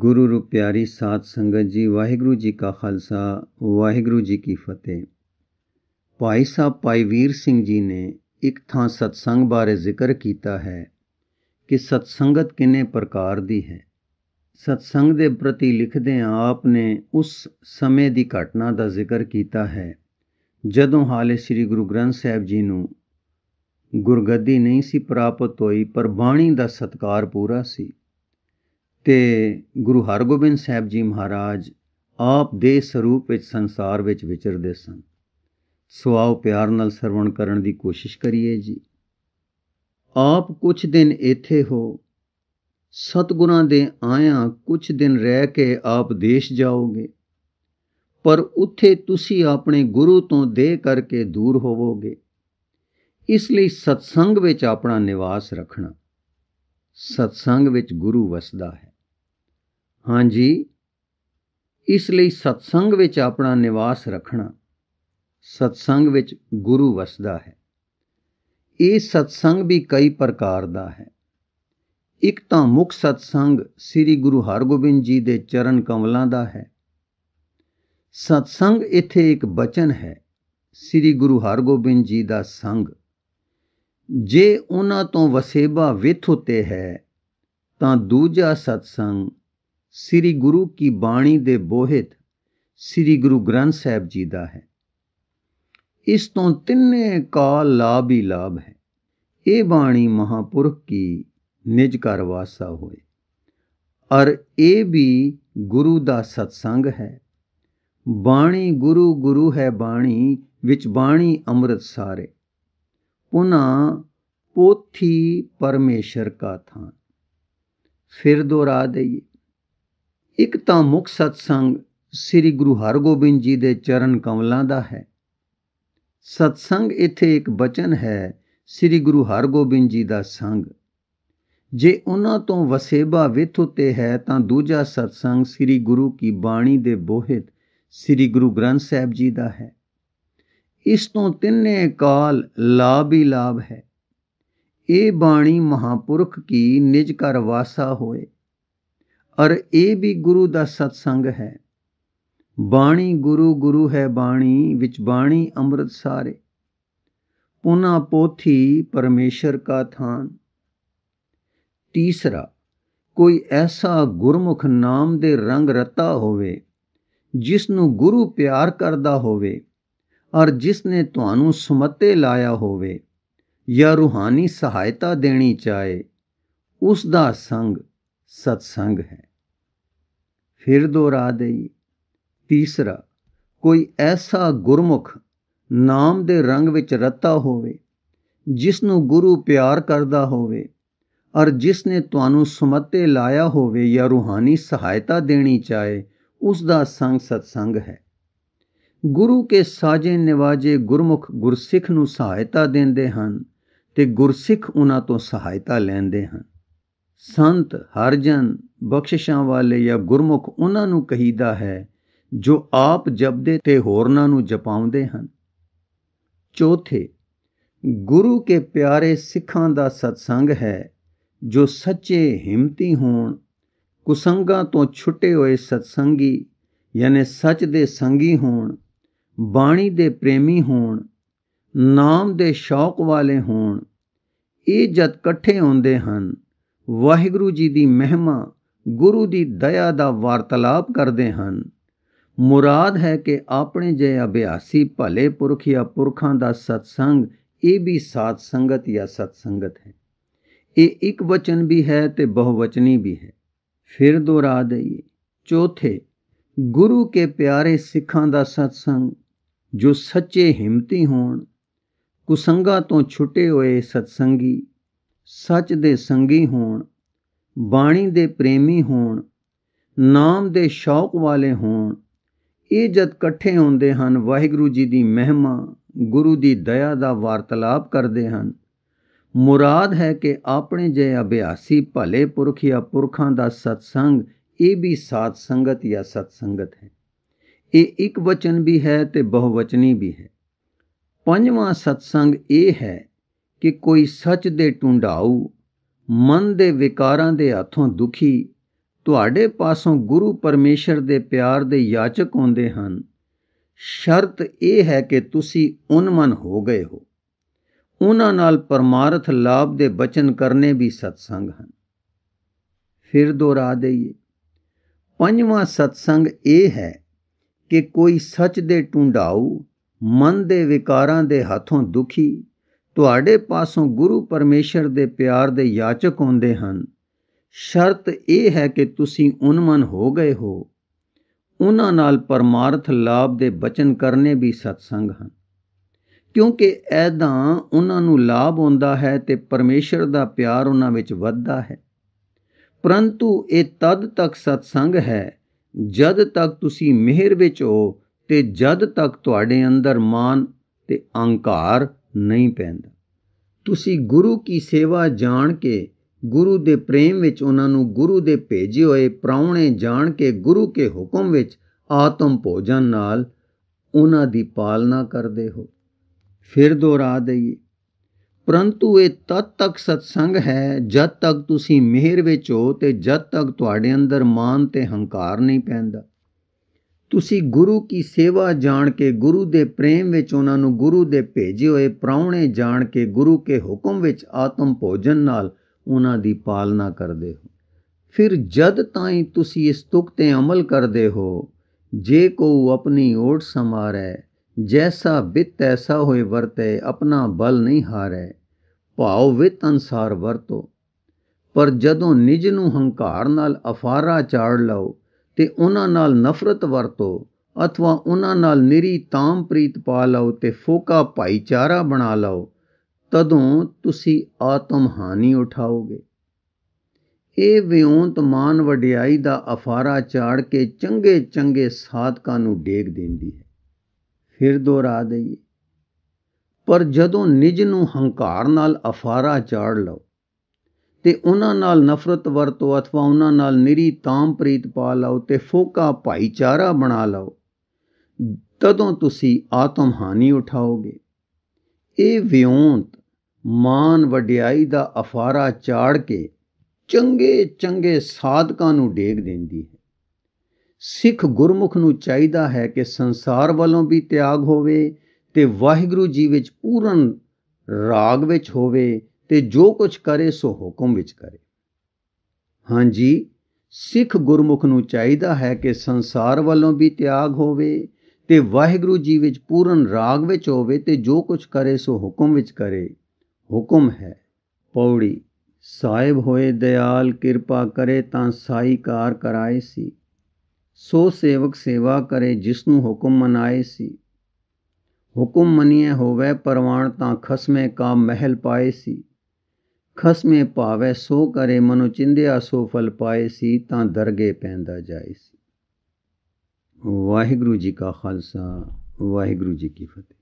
ਗੁਰੂ ਰੂਪ ਪਿਆਰੀ ਸਾਧ ਸੰਗਤ ਜੀ ਵਾਹਿਗੁਰੂ ਜੀ ਕਾ ਖਾਲਸਾ ਵਾਹਿਗੁਰੂ ਜੀ ਕੀ ਫਤਿਹ ਭਾਈ ਸਾਹਿਬ ਭਾਈ ਵੀਰ ਸਿੰਘ ਜੀ ਨੇ ਇੱਕ ਥਾਂ ਸਤਸੰਗ ਬਾਰੇ ਜ਼ਿਕਰ ਕੀਤਾ ਹੈ ਕਿ ਸਤਸੰਗਤ ਕਿੰਨੇ ਪ੍ਰਕਾਰ ਦੀ ਹੈ ਸਤਸੰਗ ਦੇ ਪ੍ਰਤੀ ਲਿਖਦੇ ਆਪ ਨੇ ਉਸ ਸਮੇਂ ਦੀ ਘਟਨਾ ਦਾ ਜ਼ਿਕਰ ਕੀਤਾ ਹੈ ਜਦੋਂ ਹਾਲੇ ਸ੍ਰੀ ਗੁਰੂ ਗ੍ਰੰਥ ਸਾਹਿਬ ਜੀ ਨੂੰ ਗੁਰਗੱਦੀ ਨਹੀਂ ਸੀ ਪ੍ਰਾਪਤ ਹੋਈ ਪਰ ਬਾਣੀ ਦਾ ਸਤਕਾਰ ਪੂਰਾ ਸੀ ਤੇ ਗੁਰੂ ਹਰਗੋਬਿੰਦ ਸਾਹਿਬ ਜੀ ਮਹਾਰਾਜ ਆਪ ਦੇ ਸਰੂਪ ਵਿੱਚ ਸੰਸਾਰ ਵਿੱਚ ਵਿਚਰਦੇ ਸਨ ਸੋ ਆਓ ਪਿਆਰ ਨਾਲ ਸਰਵਣ ਕਰਨ ਦੀ ਕੋਸ਼ਿਸ਼ ਕਰੀਏ ਜੀ ਆਪ ਕੁਝ ਦਿਨ ਇੱਥੇ ਹੋ ਸਤਗੁਰਾਂ ਦੇ ਆਇਆਂ ਕੁਝ ਦਿਨ ਰਹਿ ਕੇ ਆਪ ਦੇਸ਼ ਜਾਓਗੇ ਪਰ ਉੱਥੇ ਤੁਸੀਂ ਆਪਣੇ ਗੁਰੂ ਤੋਂ ਦੇਹ ਕਰਕੇ ਦੂਰ ਹੋਵੋਗੇ ਇਸ ਲਈ ਸਤਸੰਗ ਵਿੱਚ ਆਪਣਾ ਨਿਵਾਸ ਰੱਖਣਾ ਸਤਸੰਗ ਵਿੱਚ ਗੁਰੂ ਵਸਦਾ ਹੈ ਹਾਂਜੀ ਇਸ ਲਈ ਸਤਸੰਗ ਵਿੱਚ ਆਪਣਾ ਨਿਵਾਸ ਰੱਖਣਾ ਸਤਸੰਗ ਵਿੱਚ ਗੁਰੂ ਵਸਦਾ ਹੈ ਇਹ ਸਤਸੰਗ ਵੀ ਕਈ ਪ੍ਰਕਾਰ ਦਾ ਹੈ ਇੱਕ ਤਾਂ ਮੁੱਖ ਸਤਸੰਗ ਸ੍ਰੀ ਗੁਰੂ ਹਰਗੋਬਿੰਦ ਜੀ ਦੇ ਚਰਨ ਕਮਲਾਂ ਦਾ ਹੈ ਸਤਸੰਗ ਇੱਥੇ ਇੱਕ ਬਚਨ ਹੈ ਸ੍ਰੀ ਗੁਰੂ ਹਰਗੋਬਿੰਦ ਜੀ ਦਾ ਸੰਗ ਜੇ ਉਹਨਾਂ ਤੋਂ ਵਸੇਬਾ ਵਿਥ ਹੁੰਤੇ ਹੈ ਤਾਂ ਦੂਜਾ ਸਤਸੰਗ ਸ੍ਰੀ ਗੁਰੂ ਕੀ ਬਾਣੀ ਦੇ ਬੋਹਿਤ ਸ੍ਰੀ ਗੁਰੂ ਗ੍ਰੰਥ ਸਾਹਿਬ ਜੀ ਦਾ ਹੈ ਇਸ ਤੋਂ ਤਿੰਨੇ ਕਾਲ ਲਾਭ ਹੀ ਲਾਭ ਹੈ ਇਹ ਬਾਣੀ ਮਹਾਪੁਰਖ ਕੀ ਨਿਜ ਘਰ ਵਾਸਾ ਹੋਏ ਅਰ ਇਹ ਵੀ ਗੁਰੂ ਦਾ ਸਤਸੰਗ ਹੈ ਬਾਣੀ ਗੁਰੂ ਗੁਰੂ ਹੈ ਬਾਣੀ ਵਿੱਚ ਬਾਣੀ ਅੰਮ੍ਰਿਤ ਸਾਰੇ ਪੁਨਾ ਪੋਥੀ ਪਰਮੇਸ਼ਰ ਕਾ ਥਾਂ ਫਿਰ ਦੁਹਰਾ ਦਈਏ ਇੱਕ ਤਾਂ ਮੁੱਖ ਸਤਸੰਗ ਸ੍ਰੀ ਗੁਰੂ ਹਰਗੋਬਿੰਦ ਜੀ ਦੇ ਚਰਨ ਕਮਲਾਂ ਦਾ ਹੈ ਸਤਸੰਗ ਇੱਥੇ ਇੱਕ ਬਚਨ ਹੈ ਸ੍ਰੀ ਗੁਰੂ ਹਰਗੋਬਿੰਦ ਜੀ ਦਾ ਸੰਗ ਜੇ ਉਹਨਾਂ ਤੋਂ ਵਸੇਬਾ ਵਿਥ ਉਤੇ ਹੈ ਤਾਂ ਦੂਜਾ ਸਤਸੰਗ ਸ੍ਰੀ ਗੁਰੂ ਕੀ ਬਾਣੀ ਦੇ ਬੋਹਿਤ ਸ੍ਰੀ ਗੁਰੂ ਗ੍ਰੰਥ ਸਾਹਿਬ ਜੀ ਦਾ ਹੈ ਇਸ ਤੋਂ ਤਿੰਨੇ ਕਾਲ ਲਾਭ ਹੀ ਲਾਭ ਹੈ ਇਹ ਬਾਣੀ ਮਹਾਪੁਰਖ ਕੀ ਨਿਜ ਕਰ ਵਾਸਾ ਹੋਏ ਔਰ ਇਹ ਵੀ ਗੁਰੂ ਦਾ ਸਤਸੰਗ ਹੈ ਬਾਣੀ ਗੁਰੂ ਗੁਰੂ ਹੈ ਬਾਣੀ ਵਿੱਚ ਬਾਣੀ ਅੰਮ੍ਰਿਤ ਸਾਰੇ ਪੁਨਾ ਪੋਥੀ ਪਰਮੇਸ਼ਰ ਕਾ ਥਾਨ ਤੀਸਰਾ ਕੋਈ ਐਸਾ ਗੁਰਮੁਖ ਨਾਮ ਦੇ ਰੰਗ ਰਤਾ ਹੋਵੇ ਜਿਸ ਨੂੰ ਗੁਰੂ ਪਿਆਰ ਕਰਦਾ ਹੋਵੇ ਔਰ ਜਿਸ ਨੇ ਤੁਹਾਨੂੰ ਸਮਤੇ ਲਾਇਆ ਹੋਵੇ ਜਾਂ ਰੂਹਾਨੀ ਸਹਾਇਤਾ ਦੇਣੀ ਚਾਹੇ ਉਸ ਦਾ ਸੰਗ ਸਤਸੰਗ ਹੈ ਫਿਰ ਦੁਹਰਾ ਦੇਈ ਤੀਸਰਾ ਕੋਈ ਐਸਾ ਗੁਰਮੁਖ ਨਾਮ ਦੇ ਰੰਗ ਵਿੱਚ ਰਤਾ ਹੋਵੇ ਜਿਸ ਨੂੰ ਗੁਰੂ ਪਿਆਰ ਕਰਦਾ ਹੋਵੇ ਔਰ ਜਿਸ ਨੇ ਤੁਹਾਨੂੰ ਸਮਤੇ ਲਾਇਆ ਹੋਵੇ ਜਾਂ ਰੂਹਾਨੀ ਸਹਾਇਤਾ ਦੇਣੀ ਚਾਹੇ ਉਸ ਦਾ ਸੰਗ ਸਤਸੰਗ ਹੈ ਗੁਰੂ ਕੇ ਸਾਜੇ ਨਿਵਾਜੇ ਗੁਰਮੁਖ ਗੁਰਸਿੱਖ ਨੂੰ ਸਹਾਇਤਾ ਦਿੰਦੇ ਹਨ ਤੇ ਗੁਰਸਿੱਖ ਉਹਨਾਂ ਤੋਂ ਸਹਾਇਤਾ ਲੈਂਦੇ ਹਨ ਸੰਤ ਹਰਜਨ ਬਖਸ਼ਿਸ਼ਾਂ ਵਾਲੇ ਜਾਂ ਗੁਰਮੁਖ ਉਹਨਾਂ ਨੂੰ ਕਹੀਦਾ ਹੈ ਜੋ ਆਪ ਜਪਦੇ ਤੇ ਹੋਰਨਾਂ ਨੂੰ ਜਪਾਉਂਦੇ ਹਨ ਚੌਥੇ ਗੁਰੂ ਕੇ ਪਿਆਰੇ ਸਿੱਖਾਂ ਦਾ ਸਤਸੰਗ ਹੈ ਜੋ ਸੱਚੇ ਹਿੰਮਤੀ ਹੋਣ ਕੁਸੰਗਾਂ ਤੋਂ ਛੁੱਟੇ ਹੋਏ ਸਤਸੰਗੀ ਯਾਨੀ ਸੱਚ ਦੇ ਸੰਗੀ ਹੋਣ ਬਾਣੀ ਦੇ ਪ੍ਰੇਮੀ ਹੋਣ ਨਾਮ ਦੇ ਸ਼ੌਕ ਵਾਲੇ ਹੋਣ ਇਹ ਜਦ ਇਕੱਠੇ ਹੁੰਦੇ ਹਨ ਵਾਹਿਗੁਰੂ ਜੀ ਦੀ ਮਹਿਮਾ ਗੁਰੂ ਦੀ ਦਇਆ ਦਾ ਵਾਰਤਲਾਪ ਕਰਦੇ ਹਨ ਮੁਰਾਦ ਹੈ ਕਿ ਆਪਣੇ ਜੇ ਅਭਿਆਸੀ ਭਲੇ ਪੁਰਖ ਜਾਂ ਪੁਰਖਾਂ ਦਾ ਸਤਸੰਗ ਇਹ ਵੀ ਸਾਧ ਸੰਗਤ ਜਾਂ ਸਤ ਸੰਗਤ ਹੈ ਇਹ ਇੱਕ ਵਚਨ ਵੀ ਹੈ ਤੇ ਬਹੁਵਚਨੀ ਵੀ ਹੈ ਫਿਰ ਦੁਹਰਾ ਦਈਏ ਚੌਥੇ ਗੁਰੂ ਕੇ ਪਿਆਰੇ ਸਿੱਖਾਂ ਦਾ ਸਤਸੰਗ ਜੋ ਸੱਚੇ ਹਿੰਮਤੀ ਹੋਣ ਕੁਸੰਗਾ ਤੋਂ ਛੁੱਟੇ ਹੋਏ ਸਤਸੰਗੀ ਸੱਚ ਦੇ ਸੰਗੀ ਹੋਣ ਬਾਣੀ ਦੇ ਪ੍ਰੇਮੀ ਹੋਣ ਨਾਮ ਦੇ ਸ਼ੌਕ ਵਾਲੇ ਹੋਣ ਇਹ ਜਦ ਇਕੱਠੇ ਹੁੰਦੇ ਹਨ ਵਾਹਿਗੁਰੂ ਜੀ ਦੀ ਮਹਿਮਾ ਗੁਰੂ ਦੀ ਦਇਆ ਦਾ ਵਾਰਤਾਲਾਪ ਕਰਦੇ ਹਨ ਮੁਰਾਦ ਹੈ ਕਿ ਆਪਣੇ ਜੇ ਅਭਿਆਸੀ ਭਲੇ ਪੁਰਖ ਜਾਂ ਪੁਰਖਾਂ ਦਾ ਸਤਸੰਗ ਇਹ ਵੀ ਸਾਧ ਸੰਗਤ ਜਾਂ ਸਤ ਸੰਗਤ ਹੈ ਇਹ ਇੱਕ ਵਚਨ ਵੀ ਹੈ ਤੇ ਬਹੁਵਚਨੀ ਵੀ ਹੈ ਪੰਜਵਾਂ ਸਤਸੰਗ ਇਹ ਹੈ ਕਿ ਕੋਈ ਸੱਚ ਦੇ ਟੁੰਡਾਉ ਮਨ ਦੇ ਵਿਕਾਰਾਂ ਦੇ ਹੱਥੋਂ ਦੁਖੀ ਤੁਹਾਡੇ ਪਾਸੋਂ ਗੁਰੂ ਪਰਮੇਸ਼ਰ ਦੇ ਪਿਆਰ ਦੇ ਯਾਚਕ ਹੁੰਦੇ ਹਨ ਸ਼ਰਤ ਇਹ ਹੈ ਕਿ ਤੁਸੀਂ ਉਨਮਨ ਹੋ ਗਏ ਹੋ ਉਹਨਾਂ ਨਾਲ ਪਰਮਾਰਥ ਲਾਭ ਦੇ ਬਚਨ ਕਰਨੇ ਵੀ ਸਤਸੰਗ ਹਨ ਫਿਰ ਦੁਹਰਾ ਦਈਏ ਪੰਜਵਾਂ ਸਤਸੰਗ ਇਹ ਹੈ ਕਿ ਕੋਈ ਸੱਚ ਦੇ ਟੁੰਡਾਉ ਮਨ ਦੇ ਵਿਕਾਰਾਂ ਦੇ ਹੱਥੋਂ ਦੁਖੀ ਤੁਹਾਡੇ ਪਾਸੋਂ ਗੁਰੂ ਪਰਮੇਸ਼ਰ ਦੇ ਪਿਆਰ ਦੇ ਯਾਚਕ ਹੁੰਦੇ ਹਨ ਸ਼ਰਤ ਇਹ ਹੈ ਕਿ ਤੁਸੀਂ ਉਨਮਨ ਹੋ ਗਏ ਹੋ ਉਹਨਾਂ ਨਾਲ ਪਰਮਾਰਥ ਲਾਭ ਦੇ ਬਚਨ ਕਰਨੇ ਵੀ ਸਤਸੰਗ ਹਨ ਕਿਉਂਕਿ ਐਦਾਂ ਉਹਨਾਂ ਨੂੰ ਲਾਭ ਹੁੰਦਾ ਹੈ ਤੇ ਪਰਮੇਸ਼ਰ ਦਾ ਪਿਆਰ ਉਹਨਾਂ ਵਿੱਚ ਵੱਧਦਾ ਹੈ ਪਰੰਤੂ ਇਹ ਤਦ ਤੱਕ ਸਤਸੰਗ ਹੈ ਜਦ ਤੱਕ ਤੁਸੀਂ ਮਿਹਰ ਵਿੱਚ ਹੋ ਤੇ ਜਦ ਤੱਕ ਤੁਹਾਡੇ ਅੰਦਰ ਮਾਨ ਤੇ ਅਹੰਕਾਰ ਨਹੀਂ ਪੈਂਦਾ ਤੁਸੀਂ ਗੁਰੂ ਕੀ ਸੇਵਾ ਜਾਣ ਕੇ ਗੁਰੂ ਦੇ ਪ੍ਰੇਮ ਵਿੱਚ ਉਹਨਾਂ ਨੂੰ ਗੁਰੂ ਦੇ ਭੇਜੇ ਹੋਏ ਪ੍ਰਾਉਣੇ ਜਾਣ ਕੇ ਗੁਰੂ ਕੇ ਹੁਕਮ ਵਿੱਚ ਆਤਮ ਭੋਜਨ ਨਾਲ ਉਹਨਾਂ ਦੀ ਪਾਲਣਾ ਕਰਦੇ ਹੋ ਫਿਰ ਦੁਹਰਾ ਦਈਏ ਪਰੰਤੂ ਇਹ ਤਦ ਤੱਕ ਸਤਸੰਗ ਹੈ ਜਦ ਤੱਕ ਤੁਸੀਂ ਮਿਹਰ ਵਿੱਚ ਹੋ ਤੇ ਜਦ ਤੱਕ ਤੁਹਾਡੇ ਅੰਦਰ ਮਾਨ ਤੇ ਹੰਕਾਰ ਨਹੀਂ ਪੈਂਦਾ ਤੁਸੀਂ ਗੁਰੂ ਕੀ ਸੇਵਾ ਜਾਣ ਕੇ ਗੁਰੂ ਦੇ ਪ੍ਰੇਮ ਵਿੱਚ ਉਹਨਾਂ ਨੂੰ ਗੁਰੂ ਦੇ ਭੇਜੇ ਹੋਏ ਪ੍ਰਾਉਣੇ ਜਾਣ ਕੇ ਗੁਰੂ ਕੇ ਹੁਕਮ ਵਿੱਚ ਆਤਮ ਭੋਜਨ ਨਾਲ ਉਹਨਾਂ ਦੀ ਪਾਲਣਾ ਕਰਦੇ ਹੋ ਫਿਰ ਜਦ ਤਾਈਂ ਤੁਸੀਂ ਇਸ ਤੁਕ ਤੇ ਅਮਲ ਕਰਦੇ ਹੋ ਜੇ ਕੋ ਆਪਣੀ ਓਟ ਸਮਾਰੈ ਜੈਸਾ ਬਿਤ ਐਸਾ ਹੋਏ ਵਰਤੇ ਆਪਣਾ ਬਲ ਨਹੀਂ ਹਾਰੈ ਭਾਉ ਵਿਤ ਅਨਸਾਰ ਵਰਤੋ ਪਰ ਜਦੋਂ ਨਿਜ ਨੂੰ ਹੰਕਾਰ ਨਾਲ ਅਫਾਰਾ ਚਾੜ ਲਓ ਤੇ ਉਹਨਾਂ ਨਾਲ ਨਫ਼ਰਤ ਵਰਤੋ ਅਥਵਾ ਉਹਨਾਂ ਨਾਲ ਨਿਰੀ ਤਾਮ ਪ੍ਰੀਤ ਪਾ ਲਓ ਤੇ ਫੋਕਾ ਭਾਈਚਾਰਾ ਬਣਾ ਲਓ ਤਦੋਂ ਤੁਸੀਂ ਆਤਮ ਹਾਨੀ ਉਠਾਓਗੇ ਇਹ ਵਿਉਂਤ ਮਾਨ ਵਡਿਆਈ ਦਾ ਅਫਾਰਾ ਚਾੜ ਕੇ ਚੰਗੇ ਚੰਗੇ ਸਾਧਕਾਂ ਨੂੰ ਡੇਗ ਦਿੰਦੀ ਹੈ ਫਿਰ ਦੁਹਰਾ ਦਈਏ ਪਰ ਜਦੋਂ ਨਿਜ ਨੂੰ ਹੰਕਾਰ ਨਾਲ ਅਫਾਰਾ ਚਾੜ ਲਓ ਤੇ ਉਹਨਾਂ ਨਾਲ ਨਫ਼ਰਤ ਵਰਤੋ ਅਥਵਾ ਉਹਨਾਂ ਨਾਲ ਨਿਰੀ ਤਾਮ ਪ੍ਰੀਤ ਪਾ ਲਓ ਤੇ ਫੋਕਾ ਭਾਈਚਾਰਾ ਬਣਾ ਲਓ ਤਦੋਂ ਤੁਸੀਂ ਆਤਮ ਹਾਨੀ ਉਠਾਓਗੇ ਇਹ ਵਿਉਂਤ ਮਾਨ ਵਡਿਆਈ ਦਾ ਅਫਾਰਾ ਚਾੜ ਕੇ ਚੰਗੇ ਚੰਗੇ ਸਾਧਕਾਂ ਨੂੰ ਡੇਗ ਦਿੰਦੀ ਹੈ ਸਿੱਖ ਗੁਰਮੁਖ ਨੂੰ ਚਾਹੀਦਾ ਹੈ ਕਿ ਸੰਸਾਰ ਵੱਲੋਂ ਵੀ ਤਿਆਗ ਹੋਵੇ ਤੇ ਵਾਹਿਗੁਰੂ ਜੀ ਵਿੱਚ ਪੂਰਨ ਰਾਗ ਵਿੱਚ ਹੋਵੇ ਤੇ ਜੋ ਕੁਝ ਕਰੇ ਸੋ ਹੁਕਮ ਵਿੱਚ ਕਰੇ ਹਾਂਜੀ ਸਿੱਖ ਗੁਰਮੁਖ ਨੂੰ ਚਾਹੀਦਾ ਹੈ ਕਿ ਸੰਸਾਰ ਵੱਲੋਂ ਵੀ ਤਿਆਗ ਹੋਵੇ ਤੇ ਵਾਹਿਗੁਰੂ ਜੀ ਵਿੱਚ ਪੂਰਨ ਰਾਗ ਵਿੱਚ ਹੋਵੇ ਤੇ ਜੋ ਕੁਝ ਕਰੇ ਸੋ ਹੁਕਮ ਵਿੱਚ ਕਰੇ ਹੁਕਮ ਹੈ ਪੌੜੀ ਸਾਹਿਬ ਹੋਏ ਦਇਆਲ ਕਿਰਪਾ ਕਰੇ ਤਾਂ ਸਾਈ ਕਾਰ ਕਰਾਏ ਸੀ ਸੋ ਸੇਵਕ ਸੇਵਾ ਕਰੇ ਜਿਸ ਨੂੰ ਹੁਕਮ ਮਨਾਏ ਸੀ ਹੁਕਮ ਮੰਨਿਆ ਹੋਵੇ ਪਰਵਾਣ ਤਾਂ ਖਸਮੇ ਕਾ ਮਹਿਲ ਪਾਏ ਸੀ ਖਸਮੇ ਪਾਵੇ ਸੋ ਕਰੇ ਮਨੁ ਚਿੰਦਿਆ ਸੋ ਫਲ ਪਾਏ ਸੀ ਤਾਂ ਦਰਗੇ ਪੈਂਦਾ ਜਾਏ ਸੀ ਵਾਹਿਗੁਰੂ ਜੀ ਕਾ ਖਾਲਸਾ ਵਾਹਿਗੁਰੂ ਜੀ ਕੀ ਫਤਿਹ